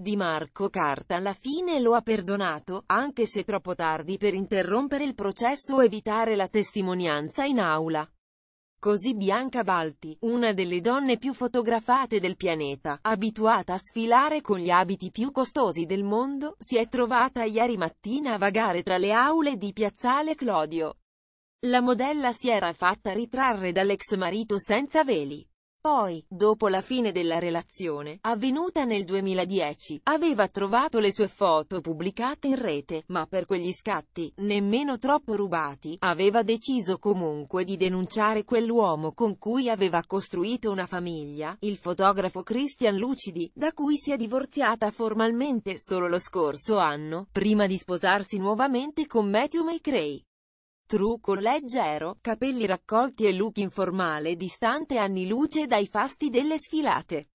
Di Marco Carta alla fine lo ha perdonato, anche se troppo tardi per interrompere il processo o evitare la testimonianza in aula. Così Bianca Balti, una delle donne più fotografate del pianeta, abituata a sfilare con gli abiti più costosi del mondo, si è trovata ieri mattina a vagare tra le aule di Piazzale Clodio. La modella si era fatta ritrarre dall'ex marito senza veli. Poi, dopo la fine della relazione, avvenuta nel 2010, aveva trovato le sue foto pubblicate in rete, ma per quegli scatti, nemmeno troppo rubati, aveva deciso comunque di denunciare quell'uomo con cui aveva costruito una famiglia, il fotografo Christian Lucidi, da cui si è divorziata formalmente solo lo scorso anno, prima di sposarsi nuovamente con Matthew McRae trucco leggero, capelli raccolti e look informale distante anni luce dai fasti delle sfilate.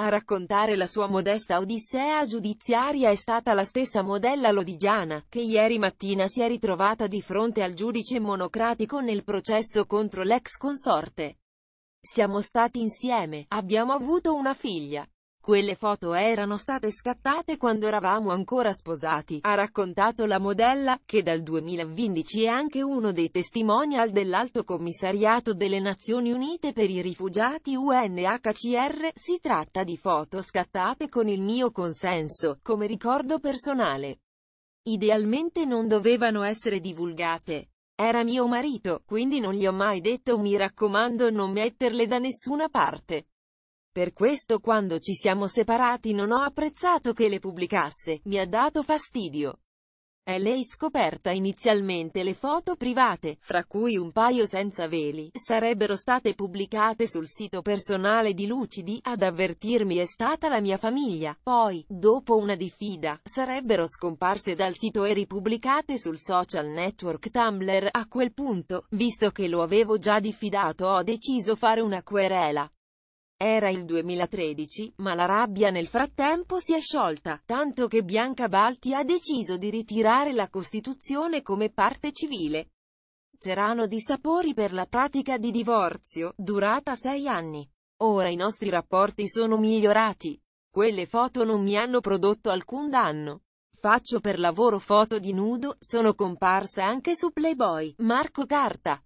A raccontare la sua modesta odissea giudiziaria è stata la stessa modella lodigiana, che ieri mattina si è ritrovata di fronte al giudice monocratico nel processo contro l'ex consorte. Siamo stati insieme, abbiamo avuto una figlia. Quelle foto erano state scattate quando eravamo ancora sposati, ha raccontato la modella, che dal 2015 è anche uno dei testimonial dell'Alto Commissariato delle Nazioni Unite per i Rifugiati UNHCR. Si tratta di foto scattate con il mio consenso, come ricordo personale. Idealmente non dovevano essere divulgate. Era mio marito, quindi non gli ho mai detto mi raccomando non metterle da nessuna parte. Per questo quando ci siamo separati non ho apprezzato che le pubblicasse, mi ha dato fastidio. È lei scoperta inizialmente le foto private, fra cui un paio senza veli, sarebbero state pubblicate sul sito personale di Lucidi, ad avvertirmi è stata la mia famiglia, poi, dopo una diffida, sarebbero scomparse dal sito e ripubblicate sul social network Tumblr, a quel punto, visto che lo avevo già diffidato ho deciso fare una querela. Era il 2013, ma la rabbia nel frattempo si è sciolta, tanto che Bianca Balti ha deciso di ritirare la Costituzione come parte civile. Cerano dissapori per la pratica di divorzio, durata sei anni. Ora i nostri rapporti sono migliorati. Quelle foto non mi hanno prodotto alcun danno. Faccio per lavoro foto di nudo, sono comparsa anche su Playboy, Marco Carta.